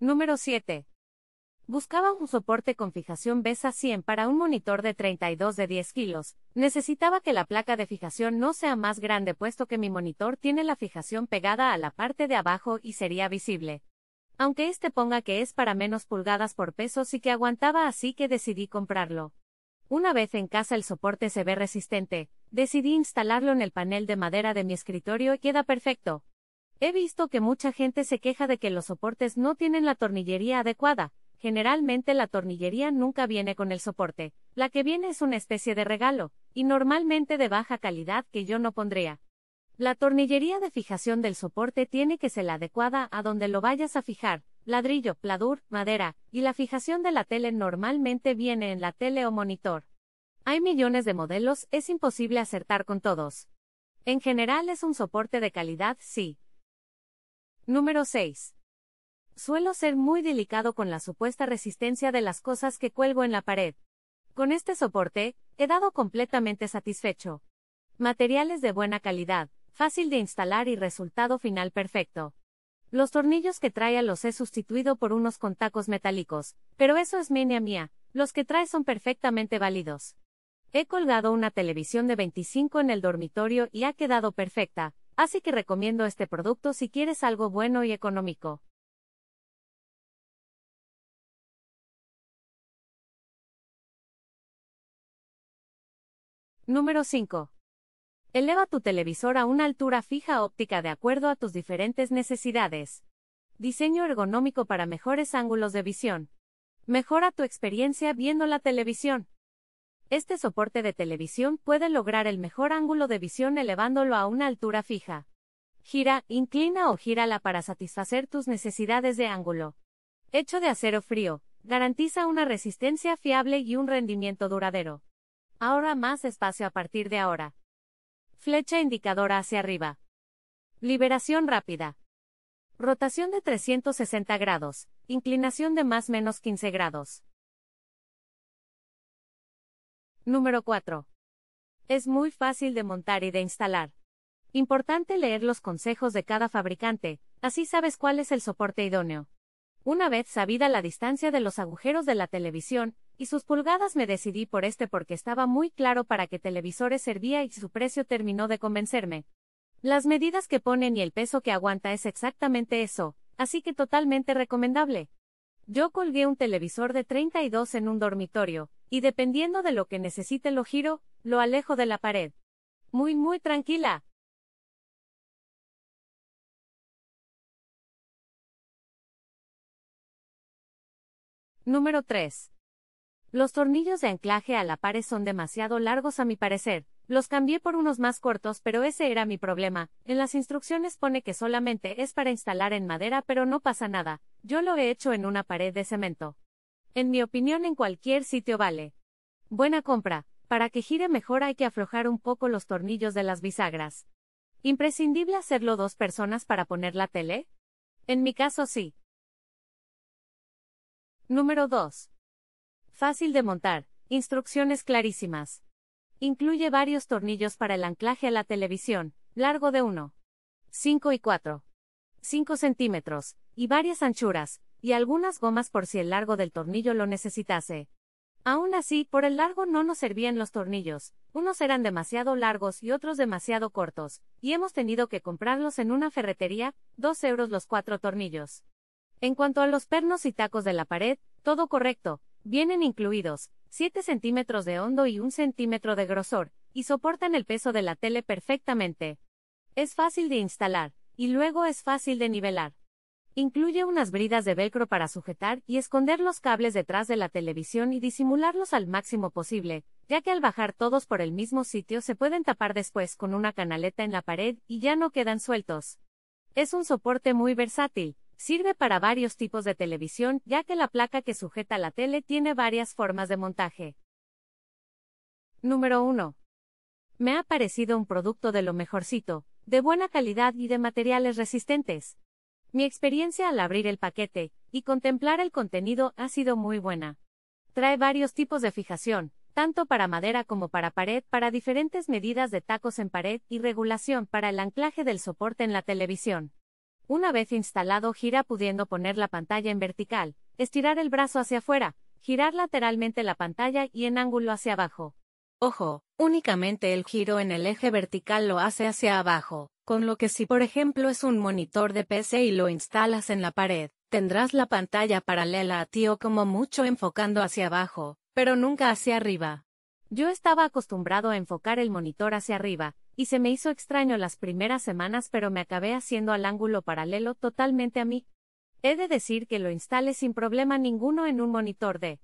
Número 7. Buscaba un soporte con fijación BESA 100 para un monitor de 32 de 10 kilos. Necesitaba que la placa de fijación no sea más grande puesto que mi monitor tiene la fijación pegada a la parte de abajo y sería visible. Aunque este ponga que es para menos pulgadas por peso y que aguantaba así que decidí comprarlo. Una vez en casa el soporte se ve resistente, decidí instalarlo en el panel de madera de mi escritorio y queda perfecto. He visto que mucha gente se queja de que los soportes no tienen la tornillería adecuada. Generalmente la tornillería nunca viene con el soporte, la que viene es una especie de regalo, y normalmente de baja calidad que yo no pondría. La tornillería de fijación del soporte tiene que ser la adecuada a donde lo vayas a fijar, ladrillo, pladur, madera, y la fijación de la tele normalmente viene en la tele o monitor. Hay millones de modelos, es imposible acertar con todos. En general es un soporte de calidad, sí, Número 6. Suelo ser muy delicado con la supuesta resistencia de las cosas que cuelgo en la pared. Con este soporte, he dado completamente satisfecho. Materiales de buena calidad, fácil de instalar y resultado final perfecto. Los tornillos que trae los he sustituido por unos con tacos metálicos, pero eso es menia mía, los que trae son perfectamente válidos. He colgado una televisión de 25 en el dormitorio y ha quedado perfecta, así que recomiendo este producto si quieres algo bueno y económico. Número 5. Eleva tu televisor a una altura fija óptica de acuerdo a tus diferentes necesidades. Diseño ergonómico para mejores ángulos de visión. Mejora tu experiencia viendo la televisión este soporte de televisión puede lograr el mejor ángulo de visión elevándolo a una altura fija. Gira, inclina o gírala para satisfacer tus necesidades de ángulo. Hecho de acero frío, garantiza una resistencia fiable y un rendimiento duradero. Ahora más espacio a partir de ahora. Flecha indicadora hacia arriba. Liberación rápida. Rotación de 360 grados, inclinación de más menos 15 grados. Número 4. Es muy fácil de montar y de instalar. Importante leer los consejos de cada fabricante, así sabes cuál es el soporte idóneo. Una vez sabida la distancia de los agujeros de la televisión, y sus pulgadas me decidí por este porque estaba muy claro para qué televisores servía y su precio terminó de convencerme. Las medidas que ponen y el peso que aguanta es exactamente eso, así que totalmente recomendable. Yo colgué un televisor de 32 en un dormitorio, y dependiendo de lo que necesite lo giro, lo alejo de la pared. Muy, muy tranquila. Número 3. Los tornillos de anclaje a la pared son demasiado largos a mi parecer. Los cambié por unos más cortos, pero ese era mi problema. En las instrucciones pone que solamente es para instalar en madera, pero no pasa nada. Yo lo he hecho en una pared de cemento. En mi opinión en cualquier sitio vale. Buena compra, para que gire mejor hay que aflojar un poco los tornillos de las bisagras. ¿Imprescindible hacerlo dos personas para poner la tele? En mi caso sí. Número 2. Fácil de montar, instrucciones clarísimas. Incluye varios tornillos para el anclaje a la televisión, largo de 1, 5 y 4, 5 centímetros, y varias anchuras, y algunas gomas por si el largo del tornillo lo necesitase. Aún así, por el largo no nos servían los tornillos, unos eran demasiado largos y otros demasiado cortos, y hemos tenido que comprarlos en una ferretería, dos euros los cuatro tornillos. En cuanto a los pernos y tacos de la pared, todo correcto, vienen incluidos, 7 centímetros de hondo y 1 centímetro de grosor, y soportan el peso de la tele perfectamente. Es fácil de instalar, y luego es fácil de nivelar. Incluye unas bridas de velcro para sujetar y esconder los cables detrás de la televisión y disimularlos al máximo posible, ya que al bajar todos por el mismo sitio se pueden tapar después con una canaleta en la pared y ya no quedan sueltos. Es un soporte muy versátil, sirve para varios tipos de televisión, ya que la placa que sujeta la tele tiene varias formas de montaje. Número 1. Me ha parecido un producto de lo mejorcito, de buena calidad y de materiales resistentes. Mi experiencia al abrir el paquete y contemplar el contenido ha sido muy buena. Trae varios tipos de fijación, tanto para madera como para pared, para diferentes medidas de tacos en pared y regulación para el anclaje del soporte en la televisión. Una vez instalado, gira pudiendo poner la pantalla en vertical, estirar el brazo hacia afuera, girar lateralmente la pantalla y en ángulo hacia abajo. Ojo, únicamente el giro en el eje vertical lo hace hacia abajo, con lo que si por ejemplo es un monitor de PC y lo instalas en la pared, tendrás la pantalla paralela a ti o como mucho enfocando hacia abajo, pero nunca hacia arriba. Yo estaba acostumbrado a enfocar el monitor hacia arriba, y se me hizo extraño las primeras semanas pero me acabé haciendo al ángulo paralelo totalmente a mí. He de decir que lo instalé sin problema ninguno en un monitor de